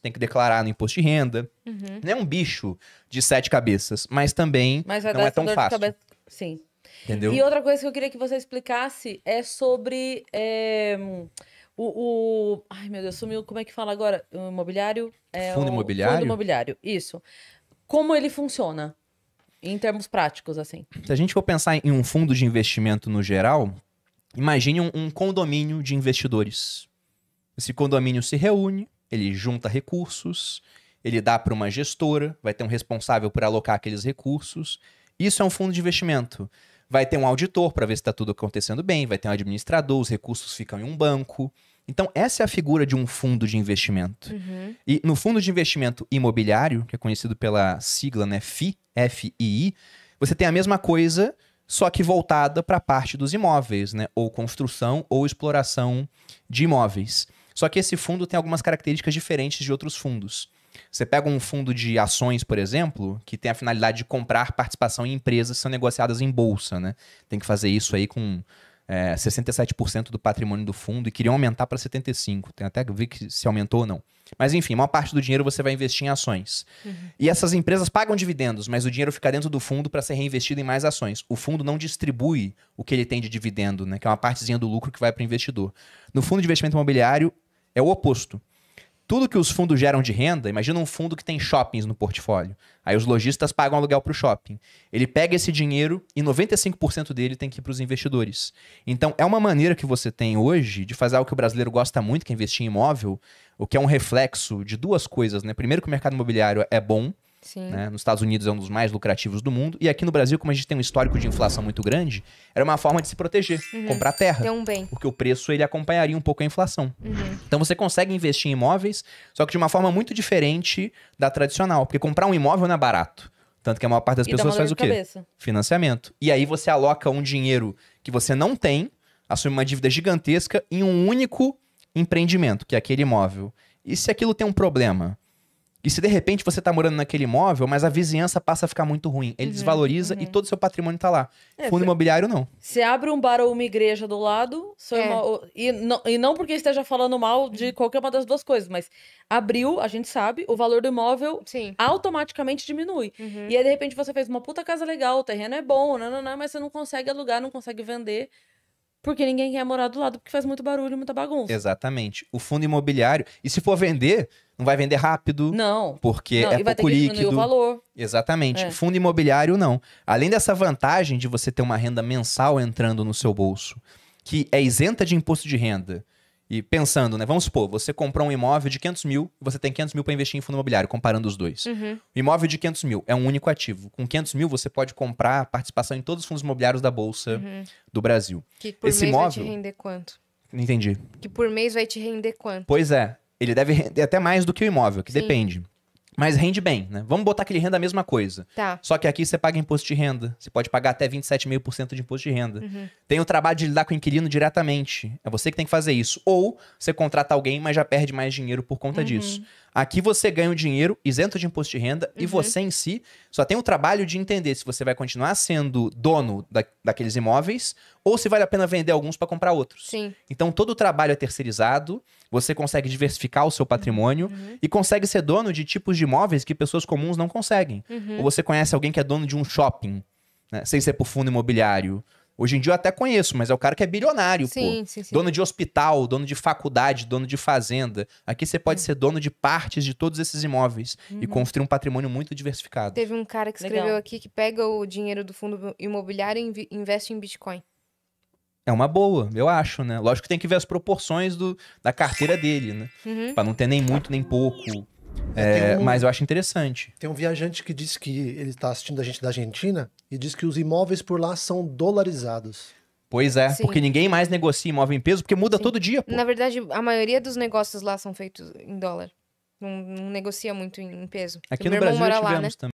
tem que declarar no imposto de renda. Uhum. Não é um bicho de sete cabeças, mas também mas não é tão fácil. Cabeça... Sim. Entendeu? E outra coisa que eu queria que você explicasse é sobre é, o, o, Ai, meu Deus, sumiu. Como é que fala agora? O imobiliário? É, fundo imobiliário? Fundo imobiliário, isso. Como ele funciona? Em termos práticos, assim. Se a gente for pensar em um fundo de investimento no geral, imagine um, um condomínio de investidores. Esse condomínio se reúne, ele junta recursos, ele dá para uma gestora, vai ter um responsável por alocar aqueles recursos. Isso é um fundo de investimento. Vai ter um auditor para ver se está tudo acontecendo bem, vai ter um administrador, os recursos ficam em um banco. Então, essa é a figura de um fundo de investimento. Uhum. E no fundo de investimento imobiliário, que é conhecido pela sigla né, FII, FII, você tem a mesma coisa, só que voltada para a parte dos imóveis, né? Ou construção ou exploração de imóveis. Só que esse fundo tem algumas características diferentes de outros fundos. Você pega um fundo de ações, por exemplo, que tem a finalidade de comprar participação em empresas que são negociadas em bolsa, né? Tem que fazer isso aí com é, 67% do patrimônio do fundo e queriam aumentar para 75%. Tem até que ver se aumentou ou não. Mas enfim, uma maior parte do dinheiro você vai investir em ações. Uhum. E essas empresas pagam dividendos, mas o dinheiro fica dentro do fundo para ser reinvestido em mais ações. O fundo não distribui o que ele tem de dividendo, né? Que é uma partezinha do lucro que vai para o investidor. No fundo de investimento imobiliário, é o oposto. Tudo que os fundos geram de renda, imagina um fundo que tem shoppings no portfólio. Aí os lojistas pagam aluguel para o shopping. Ele pega esse dinheiro e 95% dele tem que ir para os investidores. Então, é uma maneira que você tem hoje de fazer algo que o brasileiro gosta muito, que é investir em imóvel, o que é um reflexo de duas coisas. Né? Primeiro, que o mercado imobiliário é bom, né? Nos Estados Unidos é um dos mais lucrativos do mundo. E aqui no Brasil, como a gente tem um histórico de inflação muito grande, era uma forma de se proteger, uhum. comprar terra. Tem um bem. Porque o preço ele acompanharia um pouco a inflação. Uhum. Então você consegue investir em imóveis, só que de uma forma muito diferente da tradicional. Porque comprar um imóvel não é barato. Tanto que a maior parte das e pessoas faz o quê? Cabeça. Financiamento. E aí você aloca um dinheiro que você não tem, assume uma dívida gigantesca em um único empreendimento, que é aquele imóvel. E se aquilo tem um problema? E se de repente você tá morando naquele imóvel, mas a vizinhança passa a ficar muito ruim. Ele uhum, desvaloriza uhum. e todo o seu patrimônio tá lá. É, Fundo imobiliário, não. Você abre um bar ou uma igreja do lado, é. uma, e, não, e não porque esteja falando mal de uhum. qualquer uma das duas coisas, mas abriu, a gente sabe, o valor do imóvel Sim. automaticamente diminui. Uhum. E aí, de repente, você fez uma puta casa legal, o terreno é bom, não, não, não, mas você não consegue alugar, não consegue vender porque ninguém quer morar do lado, porque faz muito barulho, muita bagunça. Exatamente. O fundo imobiliário, e se for vender, não vai vender rápido. Não. Porque não, é e vai pouco ter que líquido. o valor. Exatamente. É. Fundo imobiliário, não. Além dessa vantagem de você ter uma renda mensal entrando no seu bolso, que é isenta de imposto de renda e pensando, né? Vamos supor, você comprou um imóvel de 500 mil, você tem 500 mil para investir em fundo imobiliário, comparando os dois. Uhum. O imóvel de 500 mil é um único ativo. Com 500 mil, você pode comprar participação em todos os fundos imobiliários da Bolsa uhum. do Brasil. Que por Esse mês imóvel... vai te render quanto? Não entendi. Que por mês vai te render quanto? Pois é. Ele deve render até mais do que o imóvel, que Sim. depende. Mas rende bem, né? Vamos botar que ele renda a mesma coisa. Tá. Só que aqui você paga imposto de renda. Você pode pagar até 27,5% de imposto de renda. Uhum. Tem o trabalho de lidar com o inquilino diretamente. É você que tem que fazer isso. Ou você contrata alguém, mas já perde mais dinheiro por conta uhum. disso. Aqui você ganha o dinheiro isento de imposto de renda uhum. e você em si só tem o trabalho de entender se você vai continuar sendo dono da, daqueles imóveis ou se vale a pena vender alguns para comprar outros. Sim. Então todo o trabalho é terceirizado, você consegue diversificar o seu uhum, patrimônio uhum. e consegue ser dono de tipos de imóveis que pessoas comuns não conseguem. Uhum. Ou você conhece alguém que é dono de um shopping, né, sem ser por fundo imobiliário Hoje em dia eu até conheço, mas é o cara que é bilionário, sim, pô. Sim, sim. Dono de hospital, dono de faculdade, dono de fazenda. Aqui você pode uhum. ser dono de partes de todos esses imóveis uhum. e construir um patrimônio muito diversificado. Teve um cara que escreveu Legal. aqui que pega o dinheiro do fundo imobiliário e investe em Bitcoin. É uma boa, eu acho, né? Lógico que tem que ver as proporções do, da carteira dele, né? Uhum. Pra não ter nem muito nem pouco. É, um, mas eu acho interessante. Tem um viajante que diz que ele está assistindo a gente da Argentina e diz que os imóveis por lá são dolarizados. Pois é, Sim. porque ninguém mais negocia imóvel em peso, porque muda Sim. todo dia. Pô. Na verdade, a maioria dos negócios lá são feitos em dólar. Não, não negocia muito em peso. Aqui no Brasil nós tivemos né? também.